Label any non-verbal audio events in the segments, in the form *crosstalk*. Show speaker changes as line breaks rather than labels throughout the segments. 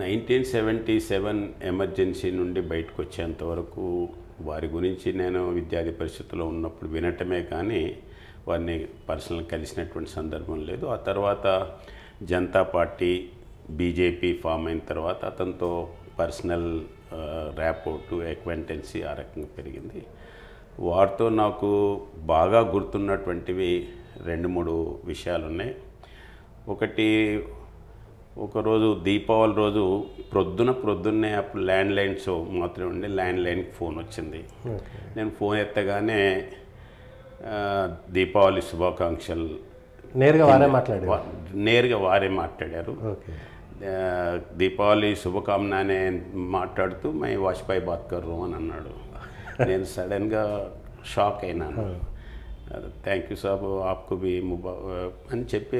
Nineteen seventy seven emergency నుండి బయటకు వచ్చేంత వరకు వారి గురించి నేను విద్యార్థి పరిస్థితుల్లో ఉన్నప్పుడు వినటమే కానీ వారిని పర్సనల్ కలిసినటువంటి సందర్భం లేదు ఆ తర్వాత జనతా పార్టీ బీజేపీ ఫామ్ అయిన తర్వాత అతనితో పర్సనల్ ర్యాపోర్టు ఎక్వెంటెన్సీ ఆ రకంగా పెరిగింది వారితో నాకు బాగా గుర్తున్నటువంటివి రెండు మూడు విషయాలు ఉన్నాయి ఒకటి ఒకరోజు దీపావళి రోజు ప్రొద్దున ప్రొద్దున్నే అప్పుడు ల్యాండ్ షో మాత్రమే ఉండే ల్యాండ్ లైన్కి ఫోన్ వచ్చింది నేను ఫోన్ ఎత్తగానే దీపావళి శుభాకాంక్షలు నేరుగా వారే మాట్లాడారు నేరుగా వారే మాట్లాడారు దీపావళి శుభకామన అనే మాట్లాడుతూ మై వాజ్పేయి బాత్కర్ అని అన్నాడు *laughs* నేను సడన్గా షాక్ అయినాను థ్యాంక్ యూ సాబ్ ఆప్కు బి అని చెప్పి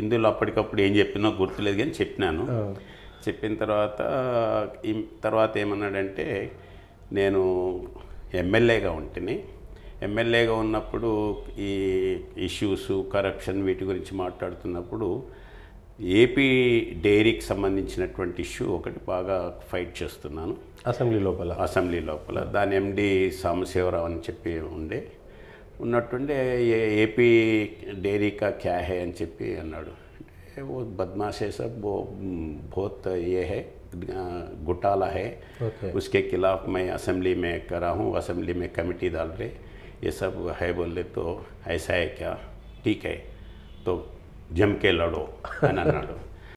ఇందులో అప్పటికప్పుడు ఏం చెప్పినో గుర్తులేదు కానీ చెప్పినాను చెప్పిన తర్వాత తర్వాత ఏమన్నాడంటే నేను ఎమ్మెల్యేగా ఉంటుంది ఎమ్మెల్యేగా ఉన్నప్పుడు ఈ ఇష్యూస్ కరప్షన్ వీటి గురించి మాట్లాడుతున్నప్పుడు ఏపీ డైరీకి సంబంధించినటువంటి ఇష్యూ ఒకటి బాగా ఫైట్ చేస్తున్నాను అసెంబ్లీ లోపల అసెంబ్లీ లోపల దాని ఎండి సాంబశివరావు అని చెప్పి ఉండే उपी डेरी का क्या है अच्छी अना वो बदमाश है सब वो बहुत ये है घोटाला है okay. उसके खिलाफ मैं असेंबली में करा हूँ असेंबली में कमेटी डाल रहे ये सब है बोले तो ऐसा है क्या ठीक है तो जम के लड़ो ना लड़ो